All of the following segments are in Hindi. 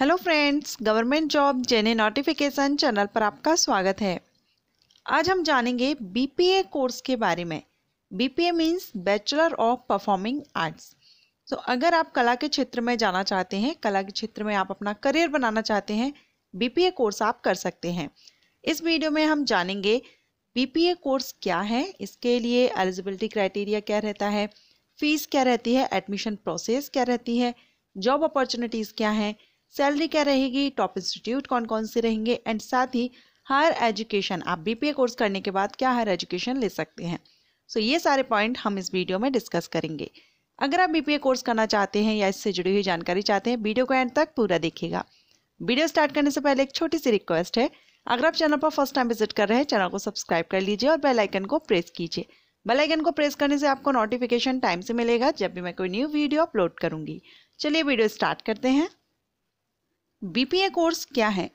हेलो फ्रेंड्स गवर्नमेंट जॉब जेने नोटिफिकेशन चैनल पर आपका स्वागत है आज हम जानेंगे बीपीए कोर्स के बारे में BPA means bachelor of performing arts तो अगर आप कला के क्षेत्र में जाना चाहते हैं कला के क्षेत्र में आप अपना करियर बनाना चाहते हैं बीपीए कोर्स आप कर सकते हैं इस वीडियो में हम जानेंगे बी कोर्स क्या है इसके लिए एलिजिबिलिटी क्राइटेरिया क्या रहता है फीस क्या रहती है एडमिशन प्रोसेस क्या रहती है जॉब अपॉर्चुनिटीज़ क्या हैं सैलरी क्या रहेगी टॉप इंस्टीट्यूट कौन कौन से रहेंगे एंड साथ ही हायर एजुकेशन आप बी कोर्स करने के बाद क्या हायर एजुकेशन ले सकते हैं सो so, ये सारे पॉइंट हम इस वीडियो में डिस्कस करेंगे अगर आप बी कोर्स करना चाहते हैं या इससे जुड़ी हुई जानकारी चाहते हैं वीडियो को एंड तक पूरा देखिएगा वीडियो स्टार्ट करने से पहले एक छोटी सी रिक्वेस्ट है अगर आप चैनल पर फर्स्ट टाइम विजिट कर रहे हैं चैनल को सब्सक्राइब कर लीजिए और बेल आइकन को प्रेस कीजिए बेल आइकन को प्रेस करने से आपको नोटिफिकेशन टाइम से मिलेगा जब भी मैं कोई न्यू वीडियो अपलोड करूंगी चलिए वीडियो स्टार्ट करते हैं बीपीए कोर्स क्या है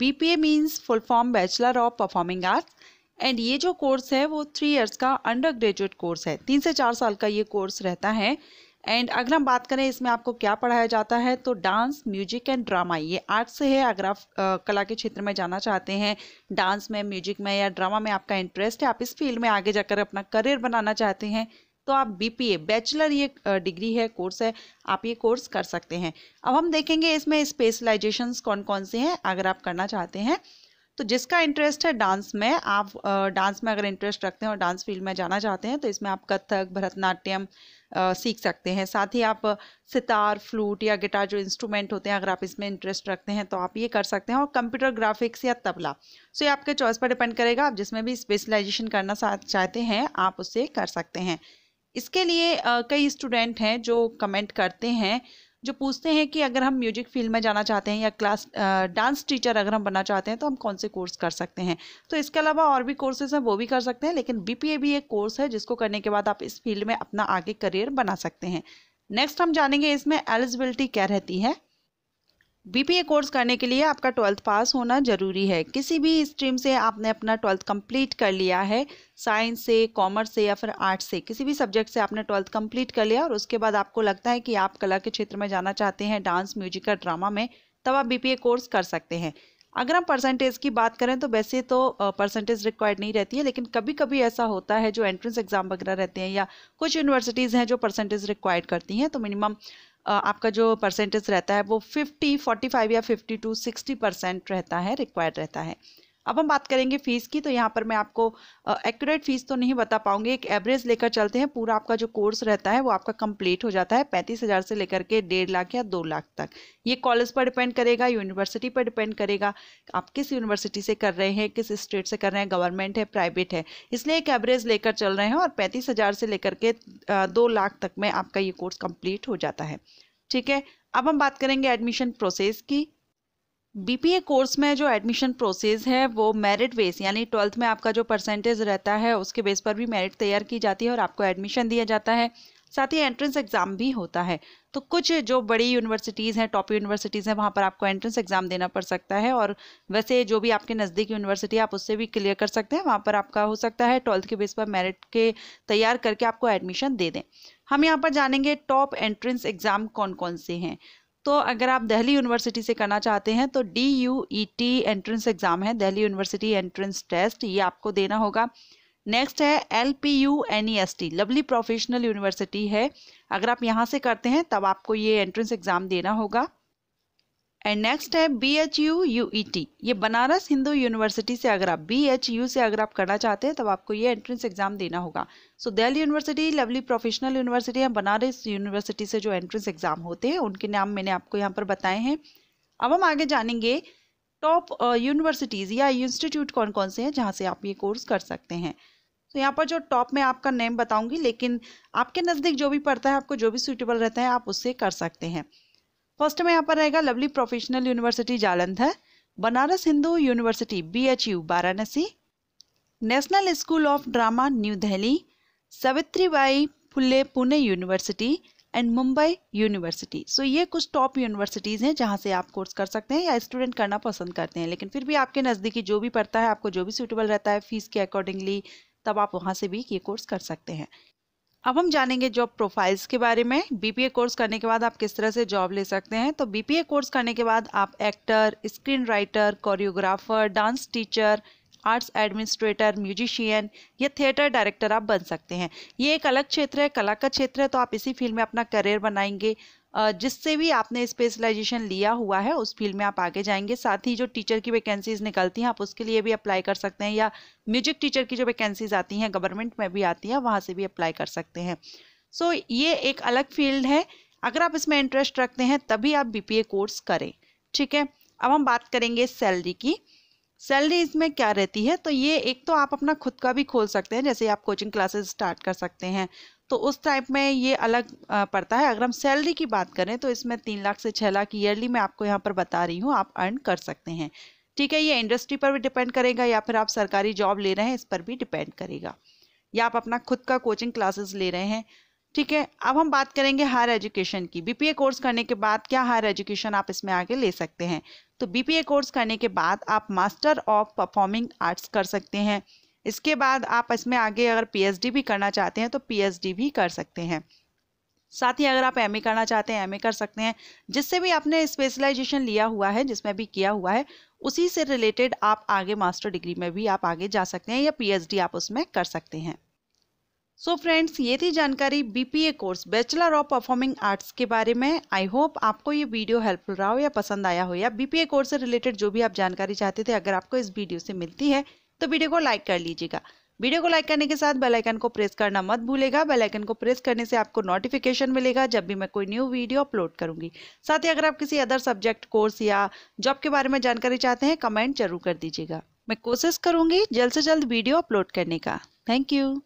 BPA means full form bachelor of performing arts and ये जो कोर्स है वो थ्री इयर्स का अंडर ग्रेजुएट कोर्स है तीन से चार साल का ये कोर्स रहता है एंड अगर हम बात करें इसमें आपको क्या पढ़ाया जाता है तो डांस म्यूजिक एंड ड्रामा ये आर्ट्स है अगर आप कला के क्षेत्र में जाना चाहते हैं डांस में म्यूजिक में या ड्रामा में आपका इंटरेस्ट है आप इस फील्ड में आगे जाकर अपना करियर बनाना चाहते हैं तो आप बीपीए बैचलर ये डिग्री है कोर्स है आप ये कोर्स कर सकते हैं अब हम देखेंगे इसमें स्पेशलाइजेशन कौन कौन से हैं अगर आप करना चाहते हैं तो जिसका इंटरेस्ट है डांस में आप डांस में अगर इंटरेस्ट रखते हैं और डांस फील्ड में जाना चाहते हैं तो इसमें आप कथक भरतनाट्यम सीख सकते हैं साथ ही आप सितार फ्लूट या गिटार जो इंस्ट्रूमेंट होते हैं अगर आप इसमें इंटरेस्ट रखते हैं तो आप ये कर सकते हैं और कंप्यूटर ग्राफिक्स या तबला सो ये आपके चॉइस पर डिपेंड करेगा आप जिसमें भी स्पेशलाइजेशन करना चाहते हैं आप उससे कर सकते हैं इसके लिए कई स्टूडेंट हैं जो कमेंट करते हैं जो पूछते हैं कि अगर हम म्यूजिक फील्ड में जाना चाहते हैं या क्लास डांस टीचर अगर हम बनना चाहते हैं तो हम कौन से कोर्स कर सकते हैं तो इसके अलावा और भी कोर्सेज हैं वो भी कर सकते हैं लेकिन बी भी एक कोर्स है जिसको करने के बाद आप इस फील्ड में अपना आगे करियर बना सकते हैं नेक्स्ट हम जानेंगे इसमें एलिजिबिलिटी क्या रहती है बीपीए कोर्स करने के लिए आपका ट्वेल्थ पास होना ज़रूरी है किसी भी स्ट्रीम से आपने अपना ट्वेल्थ कंप्लीट कर लिया है साइंस से कॉमर्स से या फिर आर्ट्स से किसी भी सब्जेक्ट से आपने ट्वेल्थ कंप्लीट कर लिया और उसके बाद आपको लगता है कि आप कला के क्षेत्र में जाना चाहते हैं डांस म्यूजिक और ड्रामा में तब आप बी कोर्स कर सकते हैं अगर हम परसेंटेज की बात करें तो वैसे तो परसेंटेज रिक्वायर्ड नहीं रहती है लेकिन कभी कभी ऐसा होता है जो एंट्रेंस एग्जाम वगैरह रहते हैं या कुछ यूनिवर्सिटीज़ हैं जो परसेंटेज रिक्वायर्ड करती हैं तो मिनिमम आपका जो परसेंटेज रहता है वो फिफ्टी फोर्टी फाइव या फिफ्टी टू सिक्सटी परसेंट रहता है रिक्वायर्ड रहता है अब हम बात करेंगे फीस की तो यहाँ पर मैं आपको एक्यूरेट फीस तो नहीं बता पाऊंगी एक एवरेज लेकर चलते हैं पूरा आपका जो कोर्स रहता है वो आपका कंप्लीट हो जाता है पैंतीस हज़ार से लेकर के डेढ़ लाख या दो लाख तक ये कॉलेज पर डिपेंड करेगा यूनिवर्सिटी पर डिपेंड करेगा आप किस यूनिवर्सिटी से कर रहे हैं किस स्टेट से कर रहे हैं गवर्नमेंट है प्राइवेट है इसलिए एक एवरेज लेकर चल रहे हैं और पैंतीस हज़ार से लेकर के दो लाख तक में आपका ये कोर्स कंप्लीट हो जाता है ठीक है अब हम बात करेंगे एडमिशन प्रोसेस की बीपीए कोर्स में जो एडमिशन प्रोसेस है वो मेरिट बेस यानी ट्वेल्थ में आपका जो परसेंटेज रहता है उसके बेस पर भी मेरिट तैयार की जाती है और आपको एडमिशन दिया जाता है साथ ही एंट्रेंस एग्ज़ाम भी होता है तो कुछ जो बड़ी यूनिवर्सिटीज़ हैं टॉप यूनिवर्सिटीज़ हैं वहाँ पर आपको एंट्रेंस एग्ज़ाम देना पड़ सकता है और वैसे जो भी आपके नज़दीक यूनिवर्सिटी आप उससे भी क्लियर कर सकते हैं वहाँ पर आपका हो सकता है ट्वेल्थ के बेस पर मेरिट के तैयार करके आपको एडमिशन दे दें हम यहाँ पर जानेंगे टॉप एंट्रेंस एग्ज़ाम कौन कौन से हैं तो अगर आप दिल्ली यूनिवर्सिटी से करना चाहते हैं तो D U E T entrance exam है दिल्ली यूनिवर्सिटी एंट्रेंस टेस्ट ये आपको देना होगा नेक्स्ट है L P U N E S T lovely professional university है अगर आप यहाँ से करते हैं तब आपको ये एंट्रेंस एग्ज़ाम देना होगा एंड नेक्स्ट है B H U U E T ये बनारस हिंदू यूनिवर्सिटी से अगर आप बी एच यू से अगर आप करना चाहते हैं तब आपको ये एंट्रेंस एग्जाम देना होगा so Delhi university lovely professional university या बनारस यूनिवर्सिटी से जो एंट्रेंस एग्जाम होते हैं उनके नाम मैंने आपको यहाँ पर बताए हैं अब हम आगे जानेंगे टॉप यूनिवर्सिटीज़ या इंस्टीट्यूट कौन कौन से हैं जहाँ से आप ये कोर्स कर सकते हैं तो यहाँ पर जो टॉप में आपका नेम बताऊंगी लेकिन आपके नज़दीक जो भी पढ़ता है आपको जो भी सूटेबल रहता है आप उससे कर सकते हैं फर्स्ट में यहाँ पर रहेगा lovely professional university Jalandhar Banaras Hindu university B H U Varanasi national school of drama new Delhi Savitribai Phule Pune university and Mumbai university so ये कुछ टॉप यूनिवर्सिटीज़ हैं जहाँ से आप कोर्स कर सकते हैं या स्टूडेंट करना पसंद करते हैं लेकिन फिर भी आपके नज़दीकी जो भी पड़ता है आपको जो भी सूटेबल रहता है फीस के अकॉर्डिंगली तब आप वहाँ से भी ये कोर्स कर सकते हैं अब हम जानेंगे जॉब प्रोफाइल्स के बारे में बीपीए कोर्स करने के बाद आप किस तरह से जॉब ले सकते हैं तो बीपीए कोर्स करने के बाद आप actor screen writer choreographer dance teacher arts administrator musician या थिएटर डायरेक्टर आप बन सकते हैं ये एक अलग क्षेत्र है कला का क्षेत्र है तो आप इसी फील्ड में अपना करियर बनाएंगे जिससे भी आपने स्पेशलाइजेशन लिया हुआ है उस फील्ड में आप आगे जाएंगे साथ ही जो टीचर की वैकेंसीज निकलती हैं आप उसके लिए भी अप्लाई कर सकते हैं या म्यूजिक टीचर की जो वैकेंसीज आती हैं गवर्नमेंट में भी आती हैं वहाँ से भी अप्लाई कर सकते हैं सो so, ये एक अलग फील्ड है अगर आप इसमें इंटरेस्ट रखते हैं तभी आप बी कोर्स करें ठीक है अब हम बात करेंगे सैलरी की सैलरी इसमें क्या रहती है तो ये एक तो आप अपना खुद का भी खोल सकते हैं जैसे आप कोचिंग क्लासेस स्टार्ट कर सकते हैं तो उस टाइप में ये अलग पड़ता है अगर हम सैलरी की बात करें तो इसमें तीन लाख से छः लाख ईयरली मैं आपको यहाँ पर बता रही हूँ आप अर्न कर सकते हैं ठीक है ये इंडस्ट्री पर भी डिपेंड करेगा या फिर आप सरकारी जॉब ले रहे हैं इस पर भी डिपेंड करेगा या आप अपना खुद का कोचिंग क्लासेस ले रहे हैं ठीक है अब हम बात करेंगे हायर एजुकेशन की बीपीए कोर्स करने के बाद क्या हायर एजुकेशन आप इसमें आगे ले सकते हैं तो बीपीए कोर्स करने के बाद आप मास्टर ऑफ परफॉर्मिंग आर्ट्स कर सकते हैं इसके बाद आप इसमें आगे अगर पीएचडी भी करना चाहते हैं तो पीएचडी भी कर सकते हैं साथ ही अगर आप एम करना चाहते हैं एम कर सकते हैं जिससे भी आपने स्पेशलाइजेशन लिया हुआ है जिसमें भी किया हुआ है उसी से रिलेटेड आप आगे मास्टर डिग्री में भी आप आगे जा सकते हैं या पीएचडी आप उसमें कर सकते हैं सो so फ्रेंड्स ये थी जानकारी BPA course bachelor of performing arts के बारे में आई होप आपको ये वीडियो हेल्पफुल रहा हो या पसंद आया हो या बीपीए कोर्स से रिलेटेड जो भी आप जानकारी चाहते थे अगर आपको इस वीडियो से मिलती है तो वीडियो को लाइक कर लीजिएगा वीडियो को लाइक करने के साथ बेल आइकन को प्रेस करना मत भूलेगा बेल आइकन को प्रेस करने से आपको नोटिफिकेशन मिलेगा जब भी मैं कोई न्यू वीडियो अपलोड करूंगी साथ ही अगर आप किसी अदर सब्जेक्ट कोर्स या जॉब के बारे में जानकारी चाहते हैं कमेंट जरूर कर दीजिएगा मैं कोशिश करूंगी जल्द से जल्द वीडियो अपलोड करने का थैंक यू